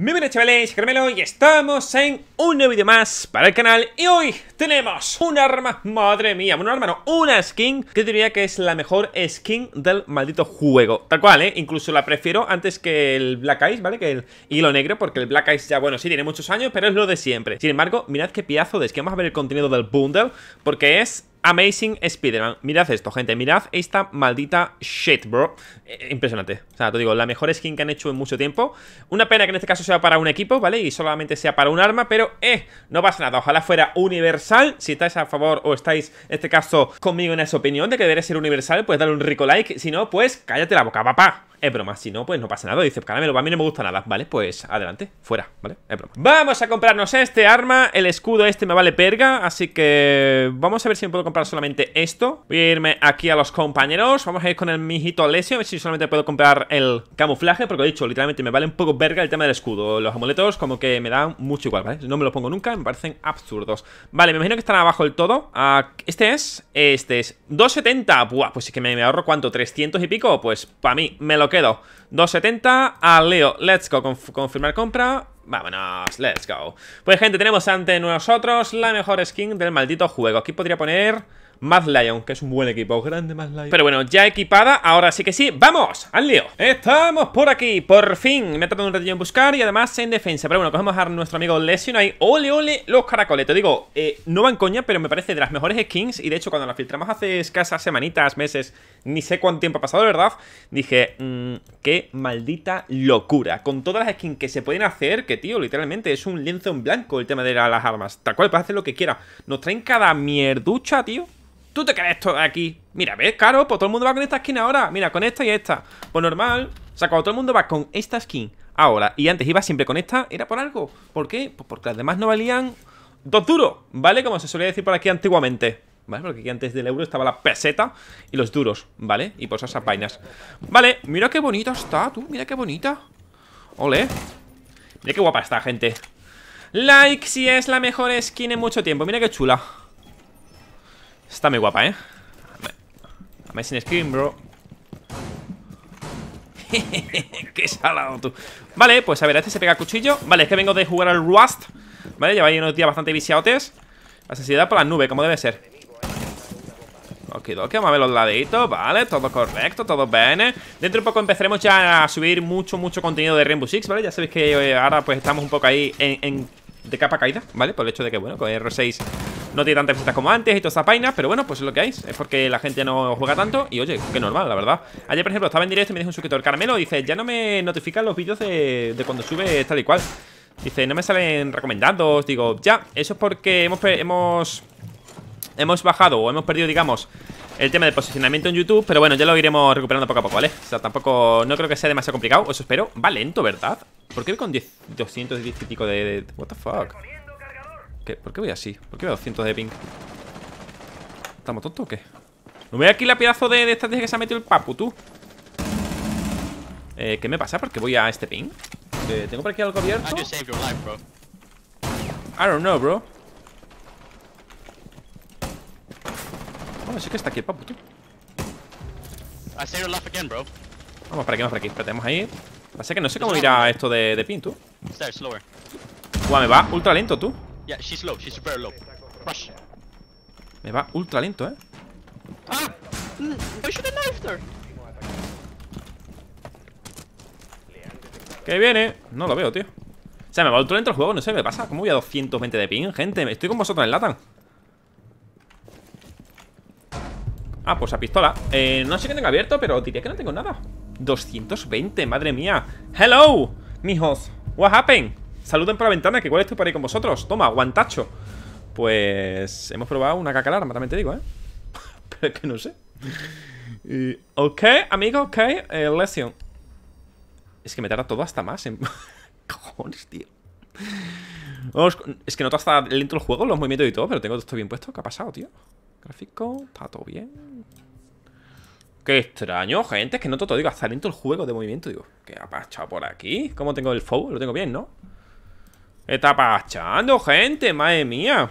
Muy buenas chavales, Carmelo y estamos en un nuevo vídeo más para el canal Y hoy tenemos un arma, madre mía, un arma no, una skin Que diría que es la mejor skin del maldito juego Tal cual, eh, incluso la prefiero antes que el Black Ice, ¿vale? Que el hilo negro, porque el Black Ice ya, bueno, sí tiene muchos años, pero es lo de siempre Sin embargo, mirad qué pedazo de skin, vamos a ver el contenido del bundle Porque es Amazing Spider-Man. Mirad esto, gente. Mirad esta maldita shit, bro. Eh, eh, impresionante. O sea, te digo, la mejor skin que han hecho en mucho tiempo. Una pena que en este caso sea para un equipo, ¿vale? Y solamente sea para un arma, pero eh, no pasa nada. Ojalá fuera universal. Si estáis a favor o estáis, en este caso, conmigo en esa opinión de que debería ser universal, pues dale un rico like. Si no, pues cállate la boca, papá es broma. Si no, pues no pasa nada. Dice, caramelo, a mí no me gusta nada. Vale, pues adelante, fuera, ¿vale? Es broma. Vamos a comprarnos este arma. El escudo este me vale perga, así que vamos a ver si me puedo comprar solamente esto. Voy a irme aquí a los compañeros. Vamos a ir con el mijito lesio a ver si solamente puedo comprar el camuflaje, porque lo he dicho, literalmente me vale un poco verga el tema del escudo. Los amuletos como que me dan mucho igual, ¿vale? No me los pongo nunca, me parecen absurdos. Vale, me imagino que están abajo del todo. Ah, este es, este es 270. Buah, pues es que me, me ahorro cuánto, 300 y pico. Pues para mí me lo quedo 270 al Leo, let's go, confirmar compra Vámonos, let's go Pues gente, tenemos ante nosotros la mejor skin del maldito juego Aquí podría poner... Mad Lion, que es un buen equipo. Grande Mad Lion. Pero bueno, ya equipada, ahora sí que sí. ¡Vamos! ¡Al lío! Estamos por aquí, por fin. Me ha tardado un ratillo en buscar y además en defensa. Pero bueno, cogemos a nuestro amigo Lesion ahí. ¡Ole, ole! Los caracoles. digo, eh, no van coña, pero me parece de las mejores skins. Y de hecho, cuando las filtramos hace escasas semanitas, meses, ni sé cuánto tiempo ha pasado, de verdad, dije, mm, qué maldita locura. Con todas las skins que se pueden hacer, que tío, literalmente es un lienzo en blanco el tema de las armas. Tal cual, puede hacer lo que quiera. Nos traen cada mierducha, tío. ¿Tú te crees esto aquí? Mira, ¿ves? caro? pues todo el mundo va con esta skin ahora Mira, con esta y esta Pues normal O sea, cuando todo el mundo va con esta skin ahora Y antes iba siempre con esta Era por algo ¿Por qué? Pues porque las demás no valían dos duros ¿Vale? Como se solía decir por aquí antiguamente ¿Vale? Porque aquí antes del euro estaba la peseta y los duros, ¿vale? Y por esas vainas Vale, mira qué bonita está, tú, mira qué bonita Ole Mira qué guapa está, gente Like si es la mejor skin en mucho tiempo Mira qué chula Está muy guapa, ¿eh? Amazing Skin, bro ¡Qué salado tú! Vale, pues a ver, este se pega cuchillo Vale, es que vengo de jugar al Rust Vale, lleva ahí unos días bastante La sensibilidad por la nube, como debe ser Ok, ok, vamos a ver los laditos, vale, todo correcto, todo bien Dentro de poco empezaremos ya a subir mucho, mucho contenido de Rainbow Six, ¿vale? Ya sabéis que eh, ahora pues estamos un poco ahí en de capa caída, ¿vale? Por el hecho de que, bueno, con R6 no tiene tantas visitas como antes y todas esas vainas Pero bueno, pues es lo que hay, es porque la gente no juega tanto Y oye, qué normal, la verdad Ayer, por ejemplo, estaba en directo y me dijo un suscriptor Carmelo, dice, ya no me notifican los vídeos de, cuando sube tal y cual Dice, no me salen recomendados Digo, ya, eso es porque hemos, hemos, hemos bajado o hemos perdido, digamos el tema de posicionamiento en YouTube, pero bueno, ya lo iremos recuperando poco a poco, ¿vale? O sea, tampoco, no creo que sea demasiado complicado, eso espero. Va lento, ¿verdad? ¿Por qué con 210 y pico de... What the fuck? ¿Por qué voy así? ¿Por qué veo a 200 de ping? ¿Estamos tontos o qué? No me aquí la pedazo de, de, estrategia que se ha metido el papu, tú eh, ¿Qué me pasa? ¿Por qué voy a este ping? ¿Tengo por aquí algo abierto? I don't know, bro No sí que está aquí el papu, tú Vamos para aquí, vamos para aquí. Espérate, ahí. Pasa que no sé cómo irá esto de, ping, tú. me va ultra lento, tú. Yeah, she's low, she's very low. Me va ultra lento, eh. Ah! Mm, should have knifed her. Que viene. No lo veo, tío. O sea, me va ultra lento el juego, no sé, me pasa. ¿Cómo voy a 220 de ping, gente? Estoy con vosotros en Latan. Ah, pues a pistola eh, No sé qué tengo abierto, pero diría que no tengo nada 220, madre mía Hello, mijos What happened? Saluden por la ventana, que igual estoy para ir con vosotros. Toma, guantacho. Pues hemos probado una caca alarma, también te digo, ¿eh? Pero es que no sé. ok, amigo, ok. Eh, Es que me tarda todo hasta más. En... Cojones, tío. Es que noto hasta lento el juego, los movimientos y todo, pero tengo todo bien puesto. ¿Qué ha pasado, tío? Gráfico, está todo bien. Qué extraño, gente. Es que noto todo, digo, hasta lento el juego de movimiento. Digo, ¿qué ha pasado por aquí? ¿Cómo tengo el fuego Lo tengo bien, ¿no? Está pachando, gente, madre mía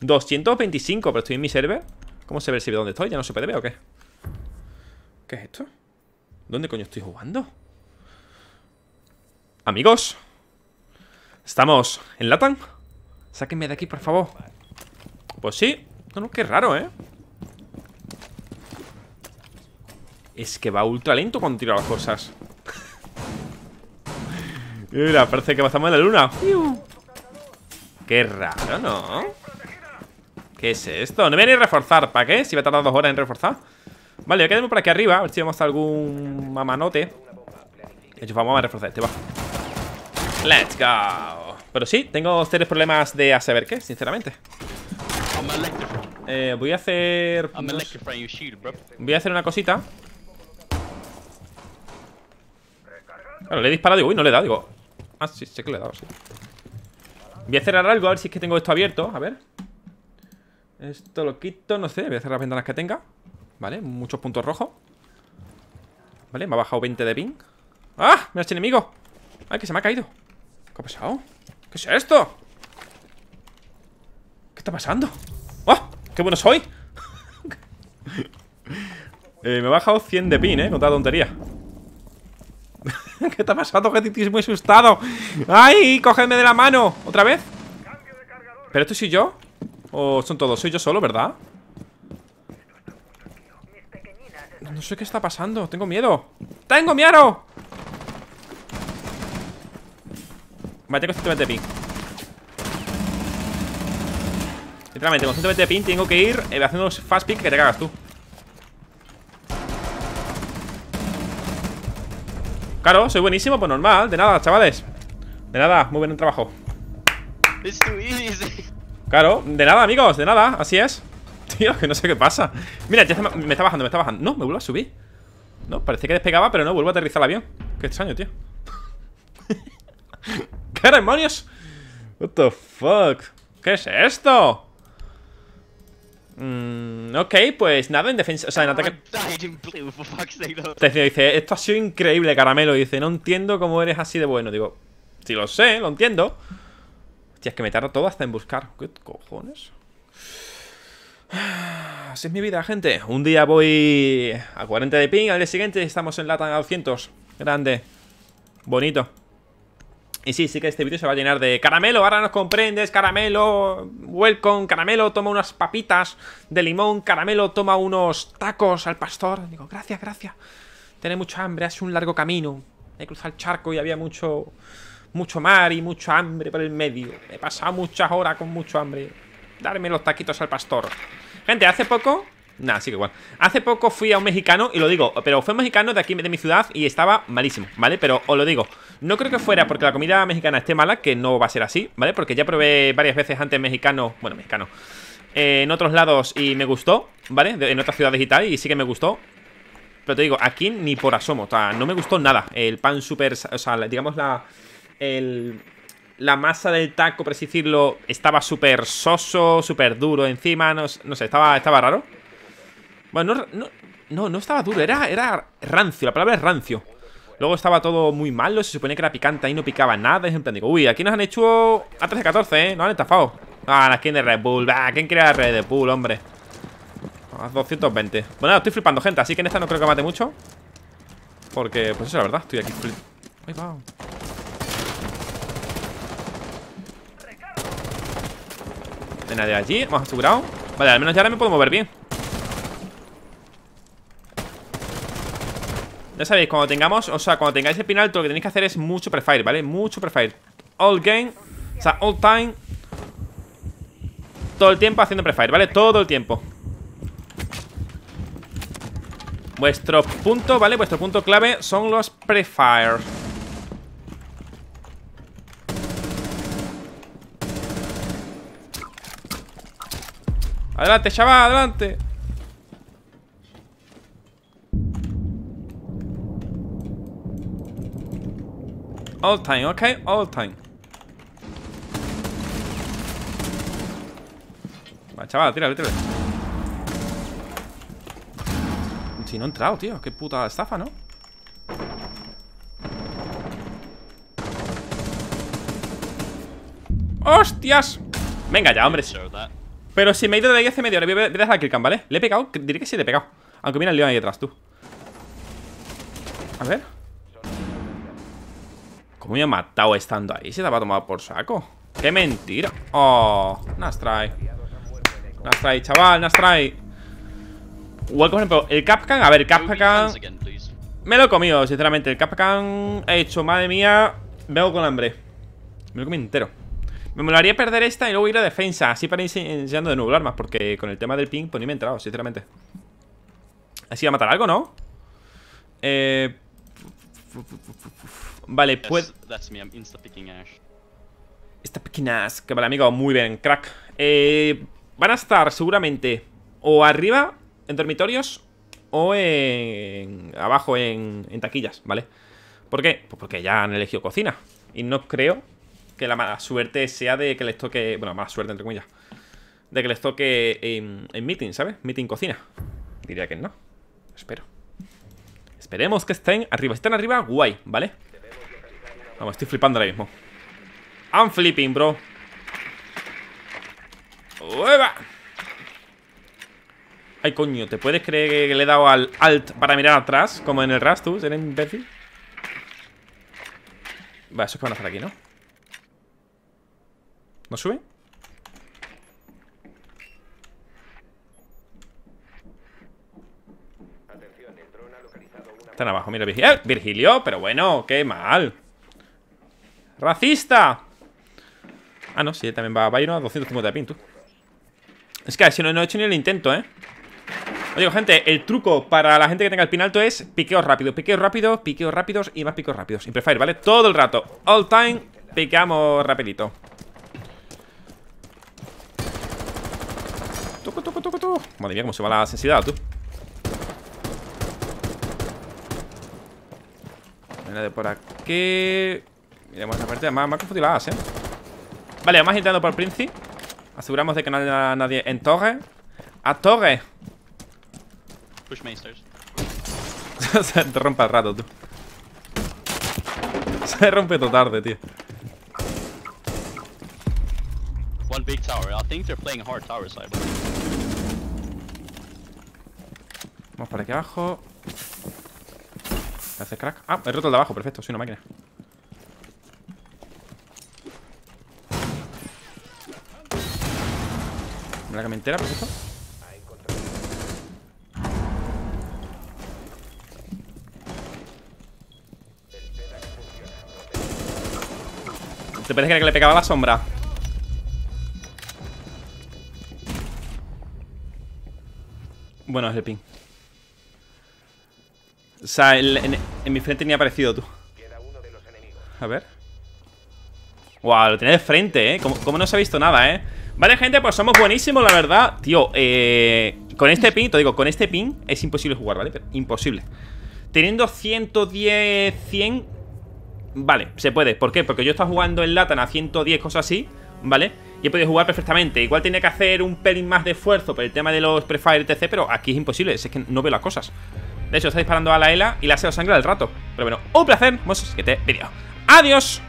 225, pero estoy en mi server ¿Cómo se ve el server dónde estoy? ¿Ya no se puede ver o qué? ¿Qué es esto? ¿Dónde coño estoy jugando? Amigos Estamos en Latam Sáquenme de aquí, por favor Pues sí No, qué raro, ¿eh? Es que va ultra lento cuando tira las cosas Mira, parece que pasamos en la luna. Qué raro, ¿no? ¿Qué es esto? No voy a ni reforzar. ¿Para qué? Si va a tardar dos horas en reforzar. Vale, voy a por aquí arriba. A ver si vemos algún mamanote. De hecho, vamos a reforzar este, va. Let's go. Pero sí, tengo tres problemas de a saber qué, sinceramente. Eh, voy a hacer... Voy a hacer una cosita. Claro, le he disparado, y uy, no le da, digo Ah, sí, sé que le he dado, sí Voy a cerrar algo, a ver si es que tengo esto abierto A ver Esto lo quito, no sé, voy a cerrar las ventanas que tenga Vale, muchos puntos rojos Vale, me ha bajado 20 de ping ¡Ah! ¡Me este hecho enemigo! ¡Ay, que se me ha caído! ¿Qué ha pasado? ¿Qué es esto? ¿Qué está pasando? ¡Ah! ¡Qué bueno soy! Eh, me ha bajado 100 de pin, eh, con toda tontería ¿Qué está pasando? Que estoy muy asustado. ¡Ay! ¡Cógeme de la mano! ¿Otra vez? ¿Pero esto soy yo? ¿O son todos? Soy yo solo, ¿verdad? No sé qué está pasando. Tengo miedo. ¡Tengo miedo! Vale, tengo 120 de ping. Literalmente, con 120 de ping tengo que ir eh, haciendo haciendo fast ping que te cagas tú. Claro, soy buenísimo, pues normal. De nada, chavales. De nada, muy buen trabajo. Claro, de nada, amigos, de nada, así es. Tío, que no sé qué pasa. Mira, ya me está bajando, me está bajando. No, me vuelvo a subir. No, parece que despegaba, pero no, vuelvo a aterrizar el avión. Qué extraño, tío. ¿Qué demonios? What the fuck? ¿Qué es esto? Mm, ok, pues nada, en defensa. O sea, en ataque. dice, esto ha sido increíble, caramelo. Dice, no entiendo cómo eres así de bueno. Digo, si lo sé, lo entiendo. Hostia, es que me tarda todo hasta en buscar. ¿Qué cojones? Así es mi vida, gente. Un día voy a 40 de ping, al día siguiente estamos en lata a 200. Grande. Bonito. Y sí, sí que este vídeo se va a llenar de caramelo, ahora nos comprendes, caramelo, welcome, caramelo, toma unas papitas de limón, caramelo, toma unos tacos al pastor. Digo, gracias, gracias. tiene mucha hambre, hace un largo camino. He cruzado el charco y había mucho, mucho mar y mucha hambre por el medio. He pasado muchas horas con mucho hambre. Darme los taquitos al pastor. Gente, hace poco Nada, sí que igual. Hace poco fui a un mexicano y lo digo, pero fue un mexicano de aquí, de mi ciudad, y estaba malísimo, ¿vale? Pero os lo digo, no creo que fuera porque la comida mexicana esté mala, que no va a ser así, ¿vale? Porque ya probé varias veces antes mexicano, bueno, mexicano, eh, en otros lados y me gustó, ¿vale? en otras ciudades y tal, y sí que me gustó. Pero te digo, aquí ni por asomo, o sea, no me gustó nada. El pan súper, o sea, digamos la... la masa del taco, por así decirlo, estaba súper soso, súper duro encima, no, sé, estaba, estaba raro. Bueno, no, no, estaba duro, era, era rancio, la palabra es rancio. Luego estaba todo muy malo, se suponía que era picante, ahí no picaba nada. Es un digo, uy, aquí nos han hecho a 13 14, ¿eh? Nos han estafado. Ah, la skin de Red Bull, ah, ¿quién crea Red Bull, hombre? A 220. Bueno, estoy flipando, gente, así que en esta no creo que mate mucho. Porque, pues eso es la verdad, estoy aquí flip. Ay, De allí, hemos asegurado. Vale, al menos ya ahora me puedo mover bien. Ya sabéis, cuando tengamos, o sea, cuando tengáis el pin alto lo que tenéis que hacer es mucho prefire, ¿vale? Mucho prefire All game, o sea, all time Todo el tiempo haciendo prefire, ¿vale? Todo el tiempo Vuestro punto, ¿vale? Vuestro punto clave son los prefire Adelante, chaval, adelante All time, okay? All time. Vale, chaval, tira, tira Si no he entrado, tío. Qué puta estafa, ¿no? ¡Hostias! Venga ya, hombre. Pero si me he ido de ahí hace medio hora, voy a dejar a killcam, ¿vale? Le he pegado, diré que sí le he pegado. Aunque mira el león ahí detrás, tú. A ver me ha matado estando ahí? Se estaba tomado por saco. ¡Qué mentira! ¡Oh! Nice try. chaval, nice try. el Capcan. A ver, el Capcan. Me lo he comido, sinceramente. El Capcan he hecho, madre mía. Veo con hambre. Me lo comí entero. Me molaría perder esta y luego ir a defensa. Así para ir enseñando de nuevo armas. Porque con el tema del ping, pues ni me he entrado, sinceramente. Así a matar algo, ¿no? Eh. Vale, pues... insta picking Ash. Está picking Ash, que vale, amigo, muy bien, crack. Eh, van a estar seguramente o arriba, en dormitorios, o en, abajo, en, taquillas, ¿vale? ¿Por qué? Pues porque ya han elegido cocina. Y no creo que la mala suerte sea de que les toque... Bueno, mala suerte, entre comillas. De que les toque en, en meeting, ¿sabes? Meeting cocina. Diría que no. Espero. Esperemos que estén arriba. Si están arriba, guay, ¿vale? Vamos, estoy flipando ahora mismo I'm flipping, bro ¡Ueva! Ay, coño, ¿te puedes creer que le he dado al alt para mirar atrás? Como en el Rastus, eres imbécil Va, eso es que van a hacer aquí, ¿no? ¿No sube? Están abajo, mira Virgilio. ¡Eh! Virgilio, pero bueno, qué mal ¡Racista! Ah, no, sí, también va va a 250 de pin, tú. Es que si no, no he hecho ni el intento, ¿eh? Os pues, gente, el truco para la gente que tenga el pin alto es piqueos rápidos, piqueos rápidos, piqueos rápidos y más piqueos rápidos. fire, ¿vale? Todo el rato. All time, piqueamos rapidito. Toco, toco, toco, toco. Madre mía, cómo se va la sensibilidad, tú. Venga de por aquí de esta parte. más, más con ¿eh? Vale, vamos intentando por el Princi. Aseguramos de que no haya nadie en torre. ¡A torre! Push Se te rompe al rato, tú. Se rompe todo tarde, tío. One big tower. I think they're playing hard tower side. Vamos para aquí abajo. Hace crack. Ah, he roto el de abajo, perfecto, soy una máquina. la ¿por eso? ¿Te parece que le pegaba la sombra? Bueno, es el ping. O sea, en, mi frente ni ha aparecido tú. A ver. Wow, lo tiene de frente, ¿eh? como no se ha visto nada, ¿eh? Vale, gente, pues somos buenísimos, la verdad Tío, eh, con este pin, te digo, con este pin es imposible jugar, ¿vale? imposible Teniendo 110, 100 Vale, se puede, ¿por qué? Porque yo estaba jugando en Latan a 110, cosas así ¿Vale? Y he podido jugar perfectamente Igual tenía que hacer un pelín más de esfuerzo Por el tema de los prefires etc, pero aquí es imposible Es que no veo las cosas De hecho, está disparando a la ELA y la SEO sangre al rato Pero bueno, un placer, vamos a siguiente vídeo ¡Adiós!